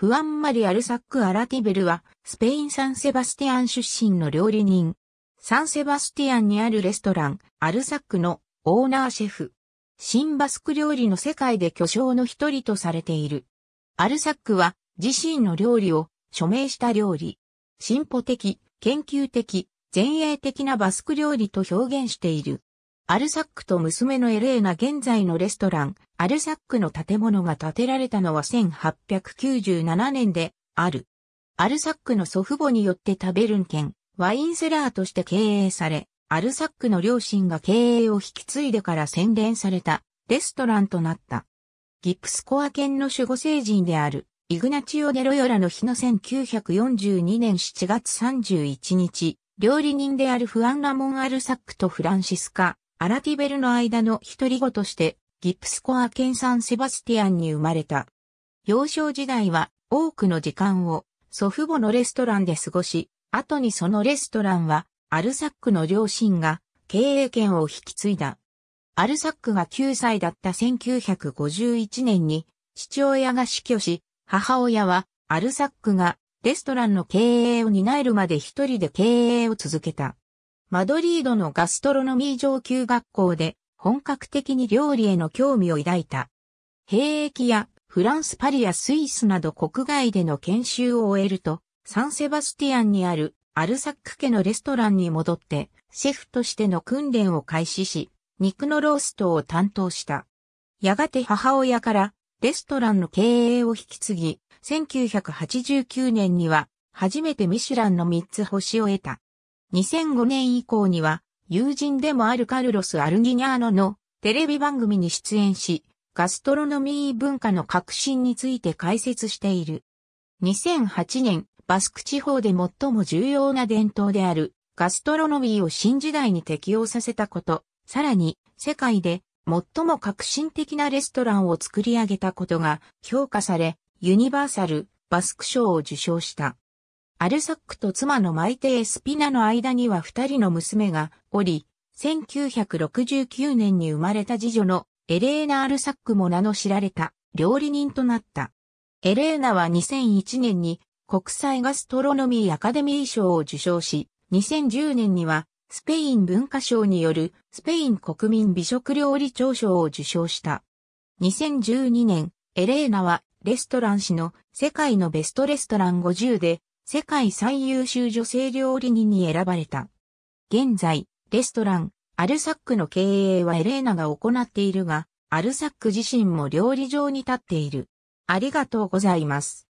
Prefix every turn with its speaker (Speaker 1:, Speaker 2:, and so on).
Speaker 1: フアンマリ・アルサック・アラティベルは、スペイン・サンセバスティアン出身の料理人。サンセバスティアンにあるレストラン、アルサックのオーナーシェフ。新バスク料理の世界で巨匠の一人とされている。アルサックは、自身の料理を署名した料理。進歩的、研究的、前衛的なバスク料理と表現している。アルサックと娘のエレーナ現在のレストラン、アルサックの建物が建てられたのは1897年である。アルサックの祖父母によってタベルン県、ワインセラーとして経営され、アルサックの両親が経営を引き継いでから洗練されたレストランとなった。ギプスコア県の守護聖人である、イグナチオ・デロヨラの日の1942年7月31日、料理人であるフアン・ラモン・アルサックとフランシスカ、アラティベルの間の一人子として、ギプスコア県サンセバスティアンに生まれた。幼少時代は多くの時間を祖父母のレストランで過ごし、後にそのレストランはアルサックの両親が経営権を引き継いだ。アルサックが9歳だった1951年に父親が死去し、母親はアルサックがレストランの経営を担えるまで一人で経営を続けた。マドリードのガストロノミー上級学校で本格的に料理への興味を抱いた。兵役やフランスパリやスイスなど国外での研修を終えると、サンセバスティアンにあるアルサック家のレストランに戻って、シェフとしての訓練を開始し、肉のローストを担当した。やがて母親からレストランの経営を引き継ぎ、1989年には初めてミシュランの3つ星を得た。2005年以降には、友人でもあるカルロス・アルギニャーノのテレビ番組に出演し、ガストロノミー文化の革新について解説している。2008年、バスク地方で最も重要な伝統であるガストロノミーを新時代に適用させたこと、さらに世界で最も革新的なレストランを作り上げたことが評価され、ユニバーサル・バスク賞を受賞した。アルサックと妻のマイテ・エスピナの間には二人の娘がおり、1969年に生まれた次女のエレーナ・アルサックも名の知られた料理人となった。エレーナは2001年に国際ガストロノミーアカデミー賞を受賞し、2010年にはスペイン文化賞によるスペイン国民美食料理長賞を受賞した。2012年、エレーナはレストラン誌の世界のベストレストラン50で世界最優秀女性料理人に選ばれた。現在、レストラン、アルサックの経営はエレーナが行っているが、アルサック自身も料理上に立っている。ありがとうございます。